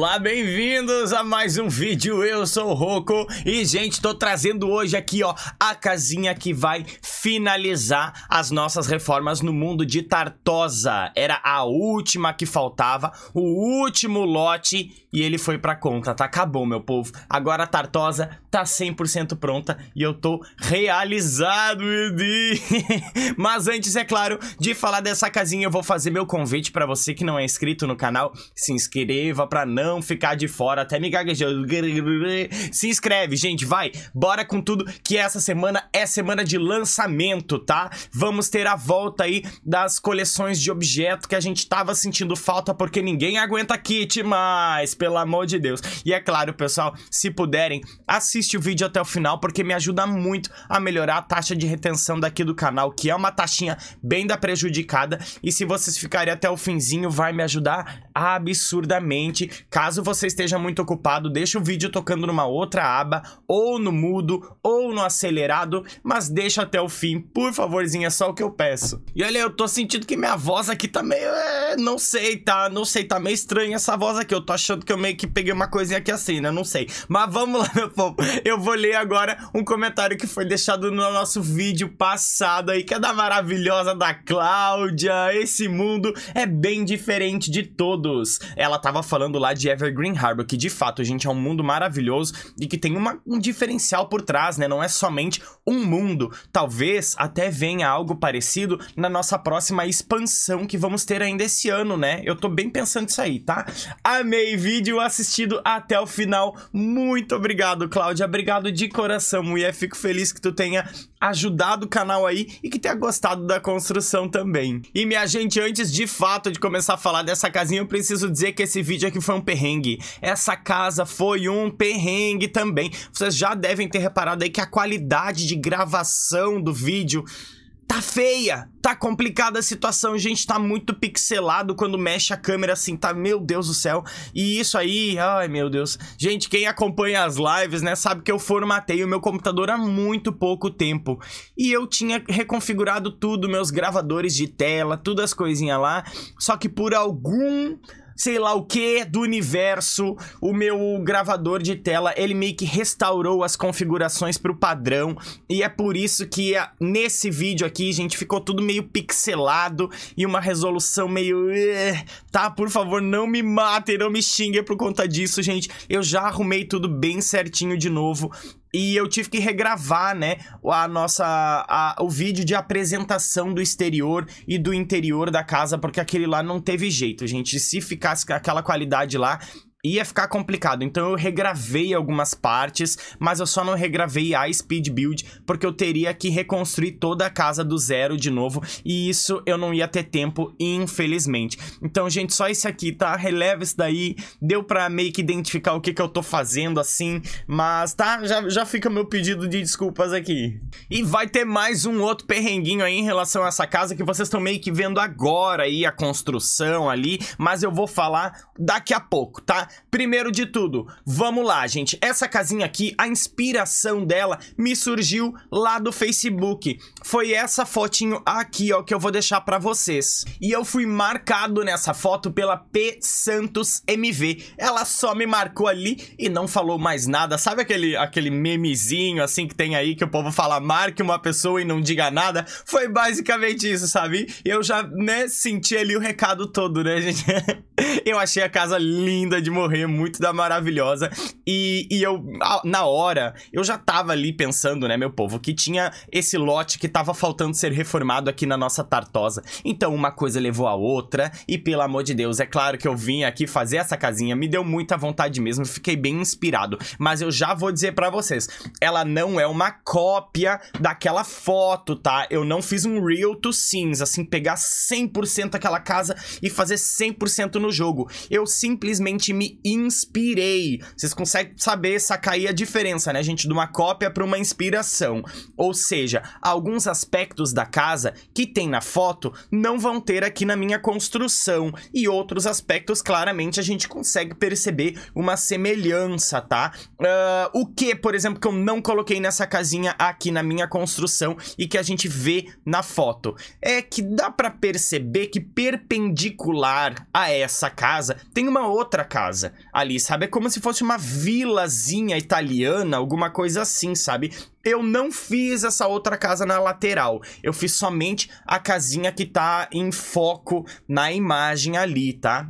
Olá, bem-vindos a mais um vídeo, eu sou o Roco E gente, tô trazendo hoje aqui ó, a casinha que vai finalizar as nossas reformas no mundo de Tartosa Era a última que faltava, o último lote e ele foi pra conta, tá? Acabou, meu povo Agora a Tartosa tá 100% pronta e eu tô realizado, Edi. Mas antes, é claro, de falar dessa casinha, eu vou fazer meu convite pra você que não é inscrito no canal Se inscreva pra não não ficar de fora. Até me gaguejou. Se inscreve, gente, vai. Bora com tudo que essa semana é semana de lançamento, tá? Vamos ter a volta aí das coleções de objeto que a gente tava sentindo falta porque ninguém aguenta kit mais, pelo amor de Deus. E é claro, pessoal, se puderem, assiste o vídeo até o final porque me ajuda muito a melhorar a taxa de retenção daqui do canal, que é uma taxinha bem da prejudicada. E se vocês ficarem até o finzinho, vai me ajudar absurdamente. Caso você esteja muito ocupado, deixa o vídeo tocando numa outra aba, ou no mudo, ou no acelerado, mas deixa até o fim, por favorzinho, é só o que eu peço. E olha, eu tô sentindo que minha voz aqui tá meio... É, não sei, tá? Não sei, tá meio estranha essa voz aqui, eu tô achando que eu meio que peguei uma coisinha aqui assim, né? Não sei. Mas vamos lá, meu povo. Eu vou ler agora um comentário que foi deixado no nosso vídeo passado aí, que é da maravilhosa da Cláudia. Esse mundo é bem diferente de todo dos. Ela tava falando lá de Evergreen Harbor, que de fato, gente, é um mundo maravilhoso e que tem uma, um diferencial por trás, né? Não é somente um mundo. Talvez até venha algo parecido na nossa próxima expansão que vamos ter ainda esse ano, né? Eu tô bem pensando nisso aí, tá? Amei vídeo assistido até o final. Muito obrigado, Cláudia. Obrigado de coração, mulher. Fico feliz que tu tenha ajudado o canal aí e que tenha gostado da construção também. E minha gente, antes de fato de começar a falar dessa casinha, eu preciso dizer que esse vídeo aqui foi um perrengue. Essa casa foi um perrengue também. Vocês já devem ter reparado aí que a qualidade de gravação do vídeo Tá feia, tá complicada a situação, gente, tá muito pixelado quando mexe a câmera assim, tá, meu Deus do céu. E isso aí, ai meu Deus. Gente, quem acompanha as lives, né, sabe que eu formatei o meu computador há muito pouco tempo. E eu tinha reconfigurado tudo, meus gravadores de tela, todas as coisinhas lá, só que por algum sei lá o que do universo, o meu gravador de tela, ele meio que restaurou as configurações pro padrão e é por isso que ah, nesse vídeo aqui, gente, ficou tudo meio pixelado e uma resolução meio... Tá, por favor, não me matem, não me xinguem por conta disso, gente. Eu já arrumei tudo bem certinho de novo e eu tive que regravar, né, a nossa a, o vídeo de apresentação do exterior e do interior da casa, porque aquele lá não teve jeito, gente. Se ficasse com aquela qualidade lá, ia ficar complicado. Então eu regravei algumas partes, mas eu só não regravei a speed build porque eu teria que reconstruir toda a casa do zero de novo e isso eu não ia ter tempo, infelizmente. Então, gente, só esse aqui, tá? Releva isso daí. Deu pra meio que identificar o que que eu tô fazendo assim, mas tá, já, já fica meu pedido de desculpas aqui. E vai ter mais um outro perrenguinho aí em relação a essa casa que vocês estão meio que vendo agora aí a construção ali, mas eu vou falar daqui a pouco, tá? Primeiro de tudo, vamos lá, gente. Essa casinha aqui, a inspiração dela me surgiu lá do Facebook. Foi essa fotinho aqui, ó, que eu vou deixar pra vocês. E eu fui marcado nessa foto pela P Santos MV. Ela só me marcou ali e não falou mais nada. Sabe aquele, aquele memezinho, assim, que tem aí, que o povo fala, marque uma pessoa e não diga nada? Foi basicamente isso, sabe? Eu já, né, senti ali o recado todo, né, gente? eu achei a casa linda de morrer muito da maravilhosa. E, e eu, na hora, eu já tava ali pensando, né, meu povo, que tinha esse lote que tava faltando ser reformado aqui na nossa Tartosa. Então uma coisa levou a outra, e pelo amor de Deus, é claro que eu vim aqui fazer essa casinha, me deu muita vontade mesmo, fiquei bem inspirado. Mas eu já vou dizer para vocês, ela não é uma cópia daquela foto, tá? Eu não fiz um real to sims, assim, pegar 100% aquela casa e fazer 100% no jogo. Eu simplesmente me inspirei. Vocês conseguem saber sacar aí a diferença, né, gente, de uma cópia para uma inspiração. Ou seja, alguns aspectos da casa que tem na foto não vão ter aqui na minha construção e outros aspectos claramente a gente consegue perceber uma semelhança, tá? Uh, o que, por exemplo, que eu não coloquei nessa casinha aqui na minha construção e que a gente vê na foto é que dá para perceber que perpendicular a essa casa tem uma outra casa casa ali, sabe? É como se fosse uma vilazinha italiana, alguma coisa assim, sabe? Eu não fiz essa outra casa na lateral. Eu fiz somente a casinha que tá em foco na imagem ali, tá?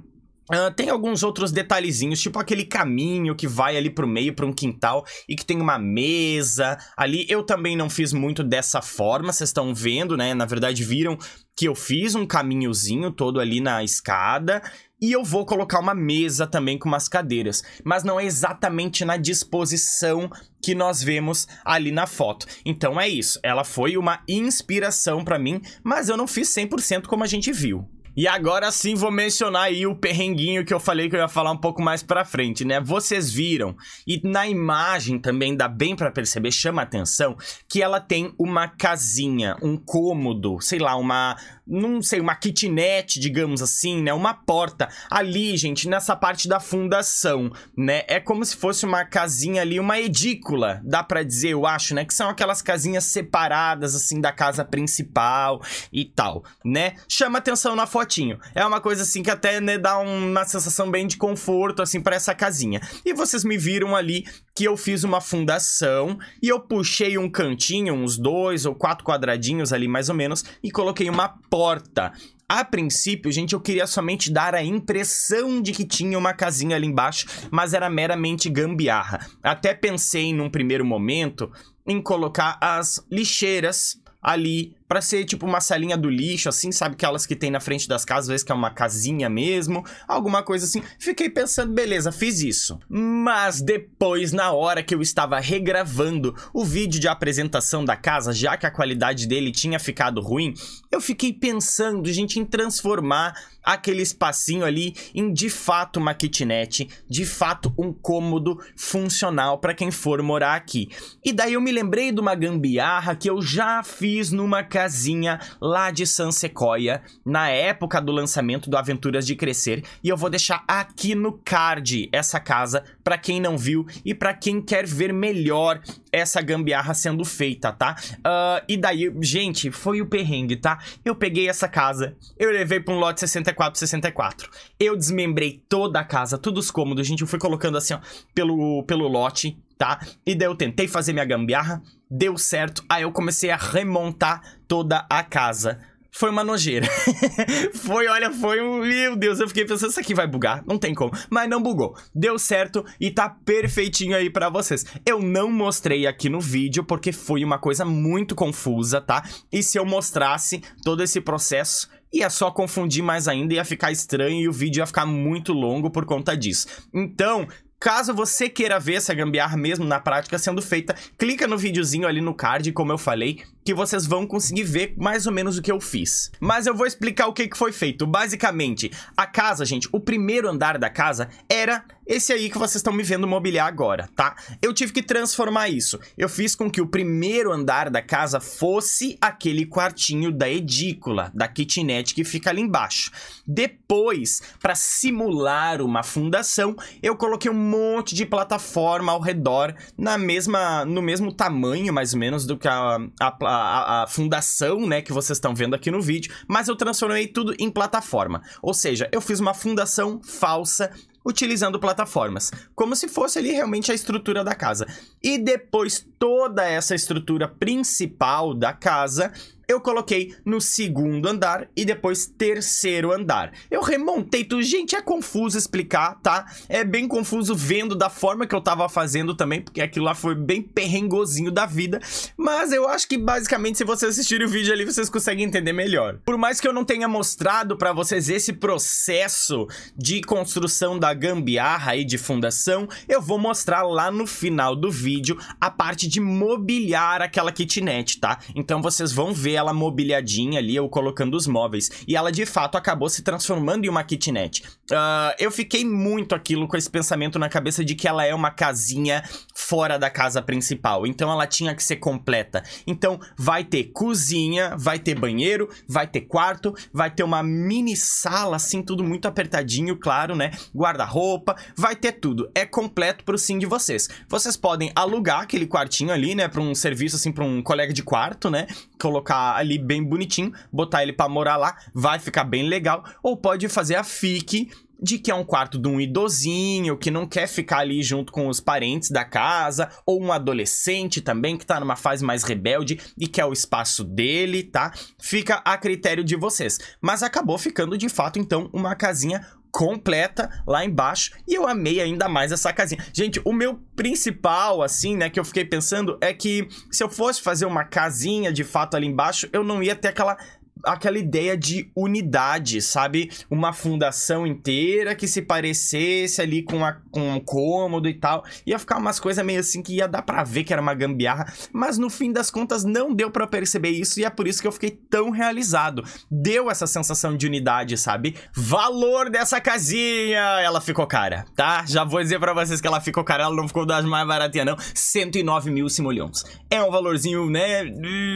Uh, tem alguns outros detalhezinhos, tipo aquele caminho que vai ali pro meio, pra um quintal, e que tem uma mesa ali. Eu também não fiz muito dessa forma, vocês estão vendo, né? Na verdade, viram que eu fiz um caminhozinho todo ali na escada. E eu vou colocar uma mesa também com umas cadeiras, mas não é exatamente na disposição que nós vemos ali na foto. Então é isso, ela foi uma inspiração para mim, mas eu não fiz 100% como a gente viu. E agora sim vou mencionar aí o perrenguinho que eu falei que eu ia falar um pouco mais pra frente, né? Vocês viram, e na imagem também dá bem para perceber, chama atenção, que ela tem uma casinha, um cômodo, sei lá, uma. Não sei, uma kitnet, digamos assim, né? Uma porta ali, gente, nessa parte da fundação, né? É como se fosse uma casinha ali, uma edícula, dá para dizer, eu acho, né? Que são aquelas casinhas separadas, assim, da casa principal e tal, né? Chama atenção na foto fotinho. É uma coisa assim que até né, dá uma sensação bem de conforto assim para essa casinha. E vocês me viram ali que eu fiz uma fundação e eu puxei um cantinho, uns dois ou quatro quadradinhos ali mais ou menos, e coloquei uma porta. A princípio, gente, eu queria somente dar a impressão de que tinha uma casinha ali embaixo, mas era meramente gambiarra. Até pensei num primeiro momento em colocar as lixeiras ali para ser tipo uma salinha do lixo, assim, sabe? Aquelas que tem na frente das casas, às vezes que é uma casinha mesmo, alguma coisa assim. Fiquei pensando, beleza, fiz isso. Mas depois, na hora que eu estava regravando o vídeo de apresentação da casa, já que a qualidade dele tinha ficado ruim, eu fiquei pensando, gente, em transformar aquele espacinho ali em de fato uma kitnet, de fato um cômodo funcional para quem for morar aqui. E daí eu me lembrei de uma gambiarra que eu já fiz numa casa casinha lá de San Sequoia, na época do lançamento do Aventuras de Crescer, e eu vou deixar aqui no card essa casa para quem não viu e para quem quer ver melhor essa gambiarra sendo feita, tá? Uh, e daí, gente, foi o perrengue, tá? Eu peguei essa casa, eu levei pra um lote 64-64. Eu desmembrei toda a casa, todos os cômodos, gente. Eu fui colocando assim, ó, pelo, pelo lote, tá? E daí eu tentei fazer minha gambiarra, deu certo. Aí eu comecei a remontar toda a casa. Foi uma nojeira. foi, olha, foi um. Meu Deus, eu fiquei pensando, isso aqui vai bugar. Não tem como. Mas não bugou. Deu certo e tá perfeitinho aí pra vocês. Eu não mostrei aqui no vídeo porque foi uma coisa muito confusa, tá? E se eu mostrasse todo esse processo, ia só confundir mais ainda, ia ficar estranho e o vídeo ia ficar muito longo por conta disso. Então, Caso você queira ver essa gambiarra mesmo na prática sendo feita, clica no videozinho ali no card, como eu falei, que vocês vão conseguir ver mais ou menos o que eu fiz. Mas eu vou explicar o que, que foi feito. Basicamente, a casa, gente, o primeiro andar da casa era esse aí que vocês estão me vendo mobiliar agora, tá? Eu tive que transformar isso. Eu fiz com que o primeiro andar da casa fosse aquele quartinho da edícula, da kitnet que fica ali embaixo. Depois, para simular uma fundação, eu coloquei um monte de plataforma ao redor, na mesma, no mesmo tamanho, mais ou menos, do que a, a, a, a fundação, né, que vocês estão vendo aqui no vídeo, mas eu transformei tudo em plataforma. Ou seja, eu fiz uma fundação falsa utilizando plataformas, como se fosse ali realmente a estrutura da casa. E depois toda essa estrutura principal da casa eu coloquei no segundo andar e depois terceiro andar. Eu remontei tudo. Gente, é confuso explicar, tá? É bem confuso vendo da forma que eu tava fazendo também, porque aquilo lá foi bem perrengozinho da vida. Mas eu acho que basicamente se vocês assistirem o vídeo ali, vocês conseguem entender melhor. Por mais que eu não tenha mostrado pra vocês esse processo de construção da gambiarra aí de fundação, eu vou mostrar lá no final do vídeo a parte de mobiliar aquela kitnet, tá? Então vocês vão ver ela mobiliadinha ali, eu colocando os móveis. E ela de fato acabou se transformando em uma kitnet. Uh, eu fiquei muito aquilo com esse pensamento na cabeça de que ela é uma casinha fora da casa principal. Então ela tinha que ser completa. Então vai ter cozinha, vai ter banheiro, vai ter quarto, vai ter uma mini sala, assim, tudo muito apertadinho, claro, né? Guarda guarda-roupa, vai ter tudo. É completo pro sim de vocês. Vocês podem alugar aquele quartinho ali, né, pra um serviço, assim, pra um colega de quarto, né, colocar ali bem bonitinho, botar ele pra morar lá, vai ficar bem legal. Ou pode fazer a FIC de que é um quarto de um idosinho que não quer ficar ali junto com os parentes da casa, ou um adolescente também que tá numa fase mais rebelde e quer o espaço dele, tá? Fica a critério de vocês. Mas acabou ficando de fato então uma casinha completa lá embaixo e eu amei ainda mais essa casinha. Gente, o meu principal, assim, né, que eu fiquei pensando é que se eu fosse fazer uma casinha de fato ali embaixo, eu não ia ter aquela aquela ideia de unidade, sabe? Uma fundação inteira que se parecesse ali com, a, com um cômodo e tal. Ia ficar umas coisas meio assim que ia dar pra ver que era uma gambiarra, mas no fim das contas não deu para perceber isso e é por isso que eu fiquei tão realizado. Deu essa sensação de unidade, sabe? Valor dessa casinha! Ela ficou cara, tá? Já vou dizer para vocês que ela ficou cara, ela não ficou das mais baratinhas não. 109 mil simulhões. É um valorzinho, né,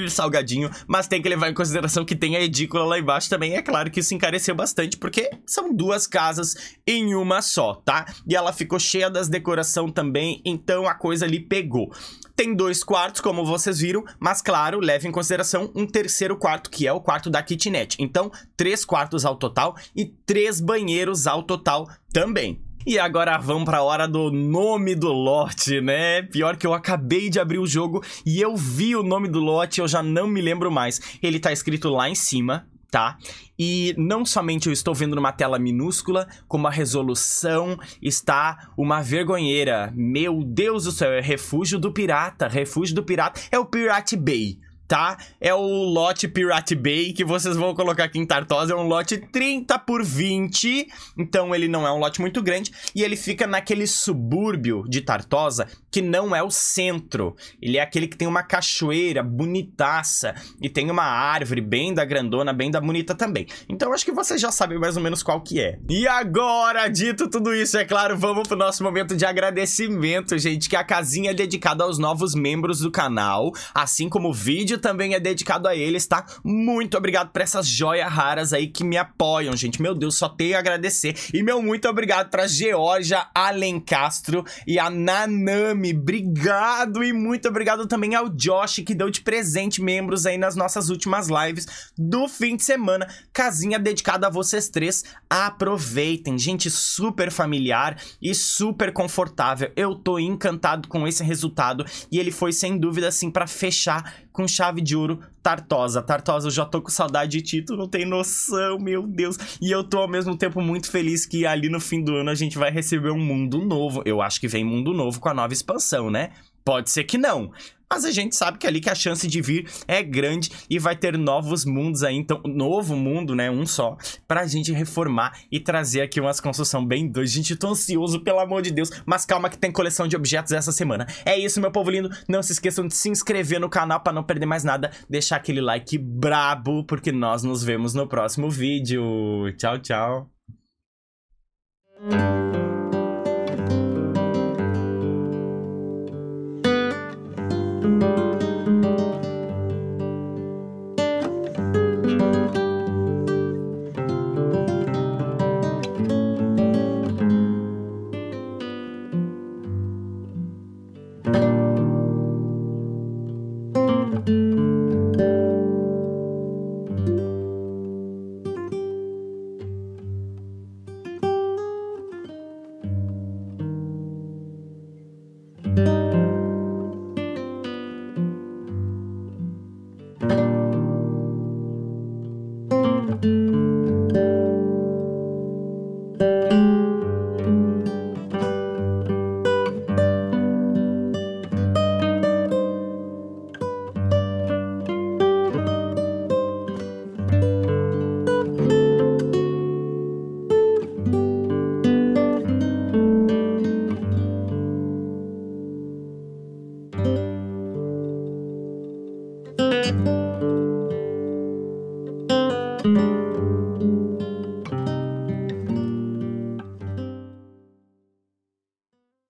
salgadinho, mas tem que levar em consideração que tem a edícula lá embaixo também. É claro que isso encareceu bastante, porque são duas casas em uma só, tá? E ela ficou cheia das decoração também, então a coisa ali pegou. Tem dois quartos, como vocês viram, mas claro, leve em consideração um terceiro quarto, que é o quarto da kitnet. Então, três quartos ao total e três banheiros ao total também. E agora vamos pra hora do nome do lote, né? Pior que eu acabei de abrir o jogo e eu vi o nome do lote, eu já não me lembro mais. Ele tá escrito lá em cima, tá? E não somente eu estou vendo numa tela minúscula, como a resolução está uma vergonheira. Meu Deus do céu, é refúgio do pirata, refúgio do pirata, é o Pirate Bay tá? É o lote Pirate Bay que vocês vão colocar aqui em Tartosa, é um lote 30 por 20, então ele não é um lote muito grande, e ele fica naquele subúrbio de Tartosa, que não é o centro, ele é aquele que tem uma cachoeira bonitaça, e tem uma árvore bem da grandona, bem da bonita também. Então acho que vocês já sabem mais ou menos qual que é. E agora, dito tudo isso, é claro, vamos pro nosso momento de agradecimento, gente, que é a casinha é dedicada aos novos membros do canal, assim como o vídeo também é dedicado a eles, tá? Muito obrigado pra essas joias raras aí que me apoiam, gente. Meu Deus, só tenho a agradecer. E meu muito obrigado pra Georgia Alencastro e a Nanami. Obrigado e muito obrigado também ao Josh, que deu de presente membros aí nas nossas últimas lives do fim de semana. Casinha dedicada a vocês três. Aproveitem, gente, super familiar e super confortável. Eu tô encantado com esse resultado e ele foi sem dúvida assim para fechar com chave de ouro, Tartosa. Tartosa, eu já tô com saudade de título, não tem noção, meu Deus. E eu tô ao mesmo tempo muito feliz que ali no fim do ano a gente vai receber um mundo novo. Eu acho que vem mundo novo com a nova expansão, né? Pode ser que não. Mas a gente sabe que é ali que a chance de vir é grande e vai ter novos mundos aí, então, novo mundo, né? Um só, pra gente reformar e trazer aqui umas construção bem doidas. Gente, eu tô ansioso, pelo amor de Deus, mas calma que tem coleção de objetos essa semana. É isso, meu povo lindo. Não se esqueçam de se inscrever no canal pra não perder mais nada, deixar aquele like brabo, porque nós nos vemos no próximo vídeo. Tchau, tchau.